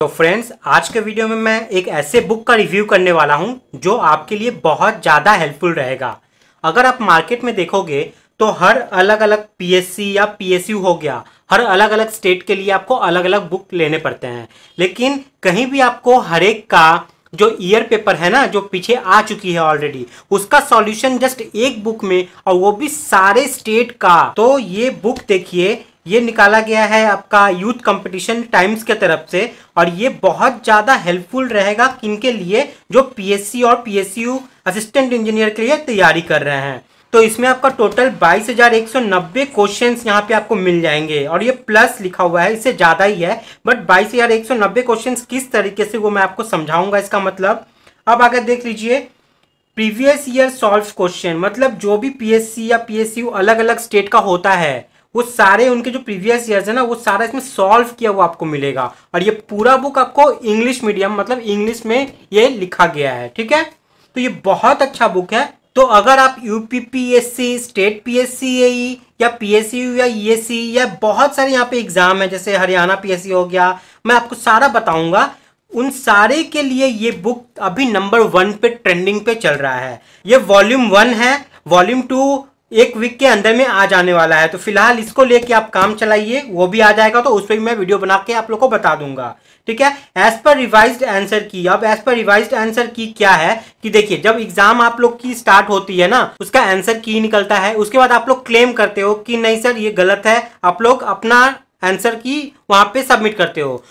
तो फ्रेंड्स आज के वीडियो में मैं एक ऐसे बुक का रिव्यू करने वाला हूं जो आपके लिए बहुत ज़्यादा हेल्पफुल रहेगा अगर आप मार्केट में देखोगे तो हर अलग अलग पीएससी या पीएसयू हो गया हर अलग अलग स्टेट के लिए आपको अलग अलग बुक लेने पड़ते हैं लेकिन कहीं भी आपको हर एक का जो ईयर पेपर है ना जो पीछे आ चुकी है ऑलरेडी उसका सॉल्यूशन जस्ट एक बुक में और वो भी सारे स्टेट का तो ये बुक देखिए ये निकाला गया है आपका यूथ कंपटीशन टाइम्स के तरफ से और ये बहुत ज़्यादा हेल्पफुल रहेगा किन के लिए जो पीएससी और पीएसयू असिस्टेंट इंजीनियर के लिए तैयारी कर रहे हैं तो इसमें आपका टोटल 22,190 क्वेश्चंस यहाँ पे आपको मिल जाएंगे और ये प्लस लिखा हुआ है इससे ज़्यादा ही है बट नब्बे क्वेश्चन किस तरीके से वो मैं आपको समझाऊंगा इसका मतलब अब आगे देख लीजिए प्रीवियस ईयर सॉल्व क्वेश्चन मतलब जो भी पीएससी या पीएसयू अलग अलग स्टेट का होता है वो सारे उनके जो प्रीवियस ईयर्स है ना वो सारा इसमें सॉल्व किया हुआ आपको मिलेगा और ये पूरा बुक आपको इंग्लिश मीडियम मतलब इंग्लिश में ये लिखा गया है ठीक है तो ये बहुत अच्छा बुक है तो अगर आप यू स्टेट पी या पी या ई एस सी या बहुत सारे यहाँ पे एग्ज़ाम है जैसे हरियाणा पी एस सी हो गया मैं आपको सारा बताऊंगा उन सारे के लिए ये बुक अभी नंबर वन पे ट्रेंडिंग पे चल रहा है ये वॉल्यूम वन है वॉल्यूम टू एक वीक के अंदर में आ जाने वाला है तो फिलहाल इसको लेके आप काम चलाइए वो भी आ जाएगा तो उस पर मैं वीडियो बना के आप लोग को बता दूंगा ठीक है एज पर रिवाइज आंसर की अब एज पर रिवाइज आंसर की क्या है कि देखिए जब एग्जाम आप लोग की स्टार्ट होती है ना उसका आंसर की निकलता है उसके बाद आप लोग क्लेम करते हो कि नहीं सर ये गलत है आप लोग अपना आंसर की वहां पे सबमिट करते हो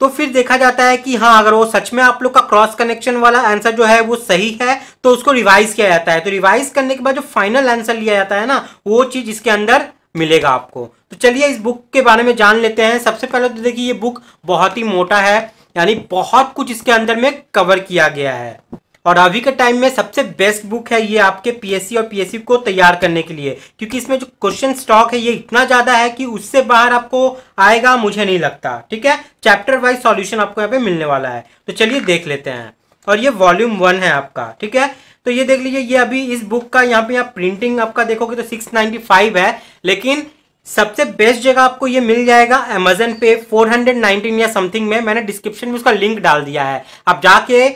तो फिर देखा जाता है कि हाँ अगर वो सच में आप लोग का क्रॉस कनेक्शन वाला आंसर जो है वो सही है तो उसको रिवाइज किया जाता है तो रिवाइज करने के बाद जो फाइनल आंसर लिया जाता है ना वो चीज इसके अंदर मिलेगा आपको तो चलिए इस बुक के बारे में जान लेते हैं सबसे पहले तो देखिए ये बुक बहुत ही मोटा है यानी बहुत कुछ इसके अंदर में कवर किया गया है और अभी के टाइम में सबसे बेस्ट बुक है ये आपके पीएससी और पीएससी को तैयार करने के लिए क्योंकि इसमें जो क्वेश्चन स्टॉक है ये इतना ज़्यादा है कि उससे बाहर आपको आएगा मुझे नहीं लगता ठीक है चैप्टर वाइज सॉल्यूशन आपको यहाँ पे मिलने वाला है तो चलिए देख लेते हैं और ये वॉल्यूम वन है आपका ठीक है तो ये देख लीजिए ये अभी इस बुक का यहाँ पे आप प्रिंटिंग आपका देखोगे तो सिक्स है लेकिन सबसे बेस्ट जगह आपको ये मिल जाएगा अमेजन पे फोर या समथिंग में मैंने डिस्क्रिप्शन में उसका लिंक डाल दिया है आप जाके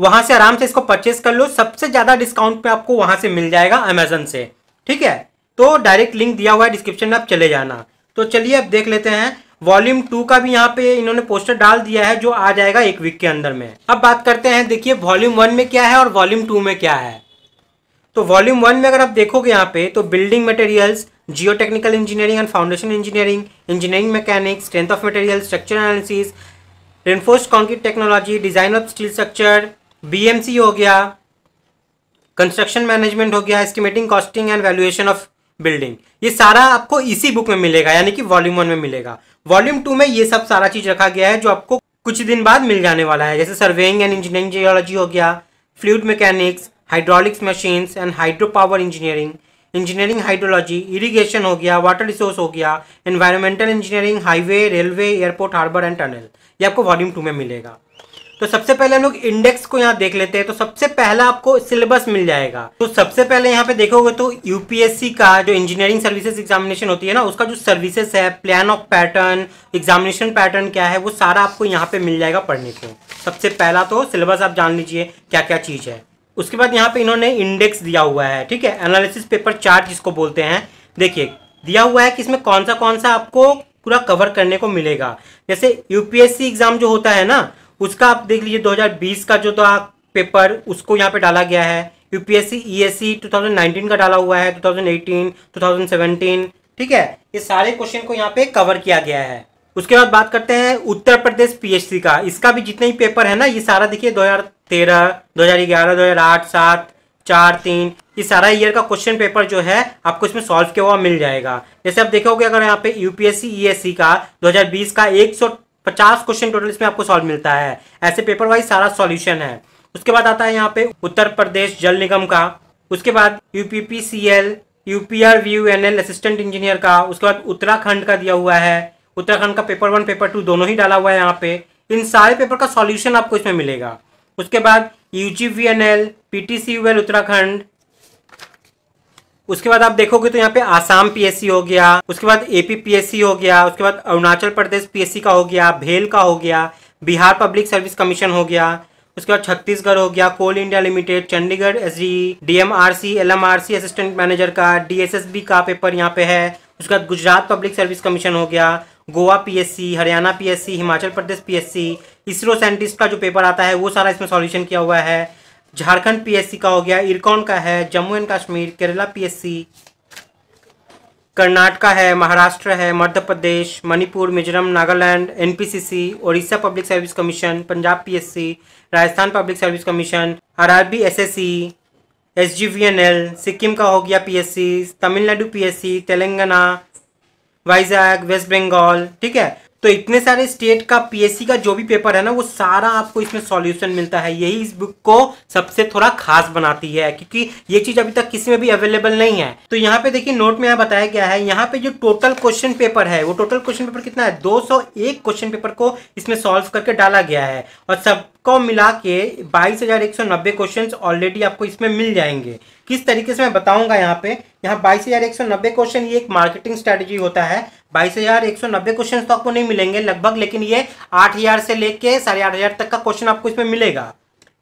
वहां से आराम से इसको परचेस कर लो सबसे ज़्यादा डिस्काउंट पे आपको वहां से मिल जाएगा अमेजन से ठीक है तो डायरेक्ट लिंक दिया हुआ है डिस्क्रिप्शन में आप चले जाना तो चलिए अब देख लेते हैं वॉल्यूम टू का भी यहाँ पे इन्होंने पोस्टर डाल दिया है जो आ जाएगा एक वीक के अंदर में अब बात करते हैं देखिए वॉल्यूम वन में क्या है और वॉल्यूम टू में क्या है तो वॉल्यूम वन में अगर आप देखोगे यहाँ पे तो building materials geo technical engineering and foundation engineering engineering mechanics strength of material structure analysis reinforce concrete technology design of steel structure BMC हो गया कंस्ट्रक्शन मैनेजमेंट हो गया estimating costing and valuation of building ये सारा आपको इसी book में मिलेगा यानी कि वॉल्यूम वन में मिलेगा वॉल्यूम टू में ये सब सारा चीज रखा गया है जो आपको कुछ दिन बाद मिल जाने वाला है जैसे सर्वेइंग एंड इंजीनियरिंग जियोलॉजी हो गया fluid mechanics hydraulics machines and hydro power engineering engineering hydrology irrigation हो गया वाटर रिसोर्स हो गया environmental engineering highway railway airport harbour and tunnel ये आपको वॉल्यूम टू में मिलेगा तो सबसे पहले हम लोग इंडेक्स को यहाँ देख लेते हैं तो सबसे पहला आपको सिलेबस मिल जाएगा तो सबसे पहले यहाँ पे देखोगे तो यूपीएससी का जो इंजीनियरिंग सर्विसेज एग्जामिनेशन होती है ना उसका जो सर्विसेज है plan of pattern examination pattern क्या है वो सारा आपको यहाँ पे मिल जाएगा पढ़ने को सबसे पहला तो सिलेबस आप जान लीजिए क्या क्या चीज़ है उसके बाद यहाँ पे इन्होंने इंडेक्स दिया हुआ है ठीक है एनालिसिस पेपर चार्ट जिसको बोलते हैं देखिए दिया हुआ है कि इसमें कौन सा कौन सा आपको पूरा कवर करने को मिलेगा जैसे यूपीएससी एग्जाम जो होता है ना उसका आप देख लीजिए 2020 का जो था तो पेपर उसको यहाँ पे डाला गया है यूपीएससी ईएससी e 2019 का डाला हुआ है 2018 2017 ठीक है ये सारे क्वेश्चन को यहाँ पे कवर किया गया है उसके बाद बात करते हैं उत्तर प्रदेश पीएचसी का इसका भी जितने ही पेपर है ना ये सारा देखिए 2013 2011 2008 सात चार तीन ये सारा ईयर का क्वेश्चन पेपर जो है आपको इसमें सॉल्व किया हुआ मिल जाएगा जैसे आप देखोगे अगर यहाँ पे यूपीएससी ईएससी e का 2020 का एक पचास क्वेश्चन टोटल इसमें आपको सॉल्व मिलता है ऐसे पेपर वाइज सारा सॉल्यूशन है उसके बाद आता है यहाँ पे उत्तर प्रदेश जल निगम का उसके बाद UPPCL UPRVUNL assistant engineer का उसके बाद उत्तराखंड का दिया हुआ है उत्तराखंड का पेपर वन पेपर टू दोनों ही डाला हुआ है यहाँ पे इन सारे पेपर का सॉल्यूशन आपको इसमें मिलेगा उसके बाद U G V N L P T C U L Uttarakhand उसके बाद आप देखोगे तो यहाँ पे आसाम पीएससी हो गया उसके बाद एपी पीएससी हो गया उसके बाद अरुणाचल प्रदेश पीएससी का हो गया भेल का हो गया बिहार पब्लिक सर्विस कमीशन हो गया उसके बाद छत्तीसगढ़ हो गया coal India limited Chandigarh S DMRC LMRC assistant manager का डीएसएसबी का पेपर यहाँ पे है उसके बाद गुजरात पब्लिक सर्विस कमीशन हो गया Goa PSC Haryana PSC Himachal Pradesh PSC ISRO scientist का जो पेपर आता है वो सारा इसमें सॉल्यूशन किया हुआ है झारखंड पीएससी का हो गया इरकॉन का है जम्मू एंड कश्मीर केरला पीएससी कर्नाटका है महाराष्ट्र है Madhya Pradesh Manipur Mizoram Nagaland NPCC Odisha public service commission Punjab PSC Rajasthan public service commission RRB SSC SJVNL Sikkim का हो गया PSC Tamil Nadu PSC Telangana Vizag West Bengal ठीक है तो इतने सारे स्टेट का पीएससी का जो भी पेपर है ना वो सारा आपको इसमें सॉल्यूशन मिलता है यही इस बुक को सबसे थोड़ा खास बनाती है क्योंकि ये चीज अभी तक किसी में भी अवेलेबल नहीं है तो यहाँ पे देखिए नोट में यहाँ बताया गया है यहाँ पे जो टोटल क्वेश्चन पेपर है वो टोटल क्वेश्चन पेपर कितना है दो क्वेश्चन पेपर को इसमें सॉल्व करके डाला गया है और सबको मिला के बाईस क्वेश्चन ऑलरेडी आपको इसमें मिल जाएंगे किस तरीके से मैं बताऊंगा यहाँ पे यहाँ बाईस क्वेश्चन ये एक मार्केटिंग स्ट्रेटेजी होता है बाईस हजार एक सौ नब्बे क्वेश्चन तो आपको नहीं मिलेंगे लगभग लेकिन ये आठ हजार से लेके साढ़े आठ हजार तक का क्वेश्चन आपको इसमें मिलेगा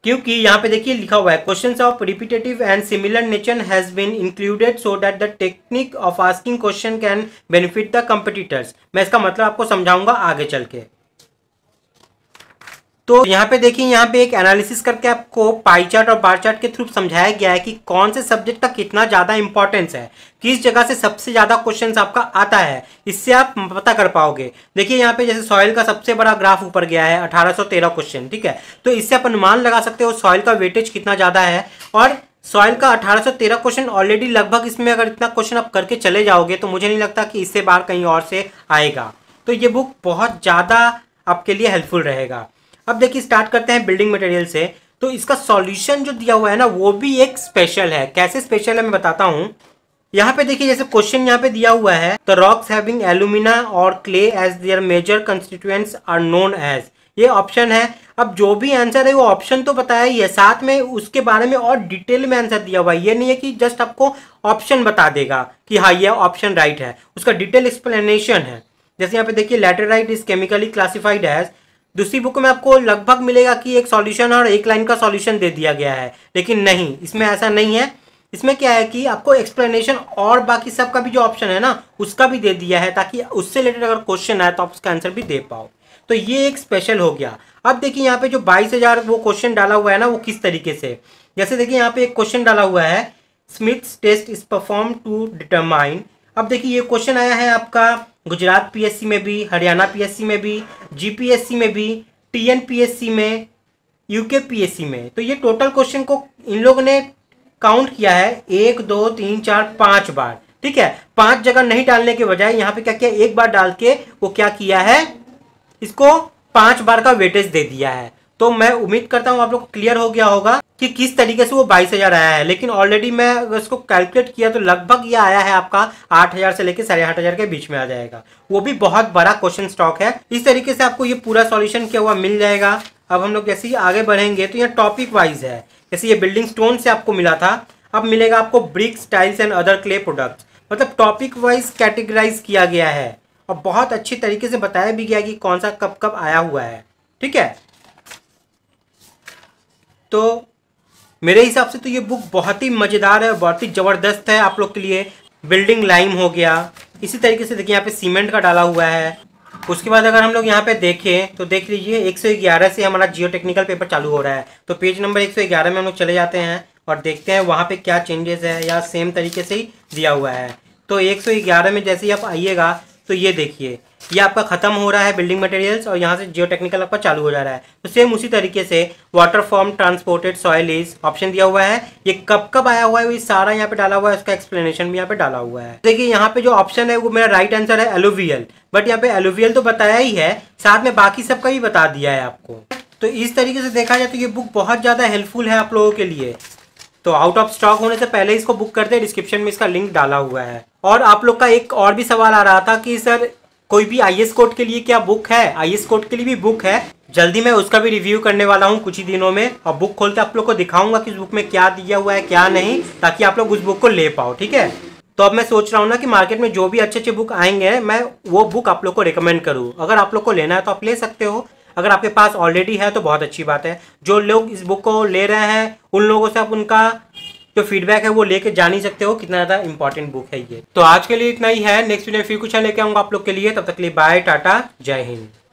क्योंकि यहाँ पे देखिए लिखा हुआ है question of repetitive and similar nature has been included so that the technique of asking question can benefit the competitors मैं इसका मतलब आपको समझाऊंगा आगे चल के तो यहाँ पे देखिए यहाँ पे एक एनालिसिस करके आपको पाई चार्ट और बार चार्ट के थ्रू समझाया गया है कि कौन से सब्जेक्ट का कितना ज़्यादा इंपॉर्टेंस है किस जगह से सबसे ज़्यादा क्वेश्चन आपका आता है इससे आप पता कर पाओगे देखिए यहाँ पे जैसे सॉइल का सबसे बड़ा ग्राफ ऊपर गया है 1813 क्वेश्चन ठीक है तो इससे आप अनुमान लगा सकते हो सॉइल का वेटेज कितना ज़्यादा है और सॉइल का 1813 क्वेश्चन ऑलरेडी लगभग इसमें अगर इतना क्वेश्चन आप करके चले जाओगे तो मुझे नहीं लगता कि इससे बार कहीं और से आएगा तो ये बुक बहुत ज़्यादा आपके लिए हेल्पफुल रहेगा अब देखिए स्टार्ट करते हैं बिल्डिंग मटेरियल से तो इसका सॉल्यूशन जो दिया हुआ है ना वो भी एक स्पेशल है कैसे स्पेशल है मैं बताता हूँ यहाँ पे देखिए जैसे क्वेश्चन यहाँ पे दिया हुआ है द रॉक्स हैविंग एल्यूमिना और clay as their major constituents are known as ये ऑप्शन है अब जो भी आंसर है वो ऑप्शन तो बताया ही है साथ में उसके बारे में और डिटेल में आंसर दिया हुआ है ये नहीं है कि जस्ट आपको ऑप्शन बता देगा कि हाँ ये ऑप्शन राइट है उसका डिटेल एक्सप्लेनेशन है जैसे यहाँ पे देखिए right is chemically classified as दूसरी बुक में आपको लगभग मिलेगा कि एक सॉल्यूशन और एक लाइन का सॉल्यूशन दे दिया गया है लेकिन नहीं इसमें ऐसा नहीं है इसमें क्या है कि आपको एक्सप्लेनेशन और बाकी सब का भी जो ऑप्शन है ना उसका भी दे दिया है ताकि उससे रिलेटेड अगर क्वेश्चन आए तो आप उसका आंसर भी दे पाओ तो ये एक स्पेशल हो गया अब देखिए यहाँ पे जो बाईस हजार वो क्वेश्चन डाला हुआ है ना वो किस तरीके से जैसे देखिए यहाँ पे एक क्वेश्चन डाला हुआ है Smith's test is perform to determine अब देखिए ये क्वेश्चन आया है आपका गुजरात पीएससी में भी हरियाणा पीएससी में भी जीपीएससी में भी टीएनपीएससी में यूके पीएससी में तो ये टोटल क्वेश्चन को इन लोगों ने काउंट किया है एक दो तीन चार पांच बार ठीक है पांच जगह नहीं डालने के बजाय यहाँ पे क्या किया एक बार डाल के वो क्या किया है इसको पांच बार का वेटेज दे दिया है तो मैं उम्मीद करता हूँ आप लोग को क्लियर हो गया होगा कि किस तरीके से वो बाईस हजार आया है लेकिन ऑलरेडी मैं इसको कैलकुलेट किया तो लगभग ये आया है आपका आठ हजार से लेकर साढ़े आठ हजार के बीच में आ जाएगा वो भी बहुत बड़ा क्वेश्चन स्टॉक है इस तरीके से आपको ये पूरा सॉल्यूशन किया हुआ मिल जाएगा अब हम लोग जैसे ही आगे बढ़ेंगे तो यहाँ टॉपिक वाइज है जैसे ये बिल्डिंग स्टोन से आपको मिला था अब मिलेगा आपको bricks tiles and other clay product मतलब टॉपिक वाइज कैटेगराइज किया गया है और बहुत अच्छी तरीके से बताया भी गया कि कौन सा कब कब आया हुआ है ठीक है तो मेरे हिसाब से तो ये बुक बहुत ही मज़ेदार है बहुत ही ज़बरदस्त है आप लोग के लिए बिल्डिंग लाइम हो गया इसी तरीके से देखिए यहाँ पे सीमेंट का डाला हुआ है उसके बाद अगर हम लोग यहाँ पे देखें तो देख लीजिए 111 से हमारा जियो टेक्निकल पेपर चालू हो रहा है तो पेज नंबर 111 में हम लोग चले जाते हैं और देखते हैं वहाँ पे क्या चेंजेस है या सेम तरीके से ही दिया हुआ है तो 111 में जैसे ही आप आइएगा तो ये देखिए ये आपका खत्म हो रहा है बिल्डिंग मटेरियल्स और यहाँ से जियो टेक्निकल आपका चालू हो जा रहा है तो सेम उसी तरीके से water form transported soil is option दिया हुआ है ये कब कब आया हुआ है ये सारा यहाँ पे डाला हुआ है उसका एक्सप्लेनेशन भी यहाँ पे डाला हुआ है देखिए यहाँ पे जो ऑप्शन है वो मेरा राइट आंसर है एलोवियल बट यहाँ पे एलोवियल तो बताया ही है साथ में बाकी सबका भी बता दिया है आपको तो इस तरीके से देखा जाए तो ये बुक बहुत ज़्यादा हेल्पफुल है आप लोगों के लिए तो आउट ऑफ स्टॉक होने से पहले इसको बुक करते हैं डिस्क्रिप्शन में इसका लिंक डाला हुआ है और आप लोग का एक और भी सवाल आ रहा था कि सर कोई भी आई एस कोड के लिए क्या बुक है आई एस कोर्ट के लिए भी बुक है जल्दी मैं उसका भी रिव्यू करने वाला हूँ कुछ ही दिनों में और बुक खोलते आप लोग को दिखाऊंगा कि उस बुक में क्या दिया हुआ है क्या नहीं ताकि आप लोग उस बुक को ले पाओ ठीक है तो अब मैं सोच रहा हूँ ना कि मार्केट में जो भी अच्छे अच्छे बुक आएंगे मैं वो बुक आप लोग को रिकमेंड करूँ अगर आप लोग को लेना है तो आप ले सकते हो अगर आपके पास ऑलरेडी है तो बहुत अच्छी बात है जो लोग इस बुक को ले रहे हैं उन लोगों से आप उनका जो फीडबैक है वो लेके जान ही सकते हो कितना ज़्यादा इंपॉर्टेंट बुक है ये तो आज के लिए इतना ही है नेक्स्ट वीडियो फिर कुछ लेके आऊंगा आप लोग के लिए तब तक के लिए बाय टाटा जय हिंद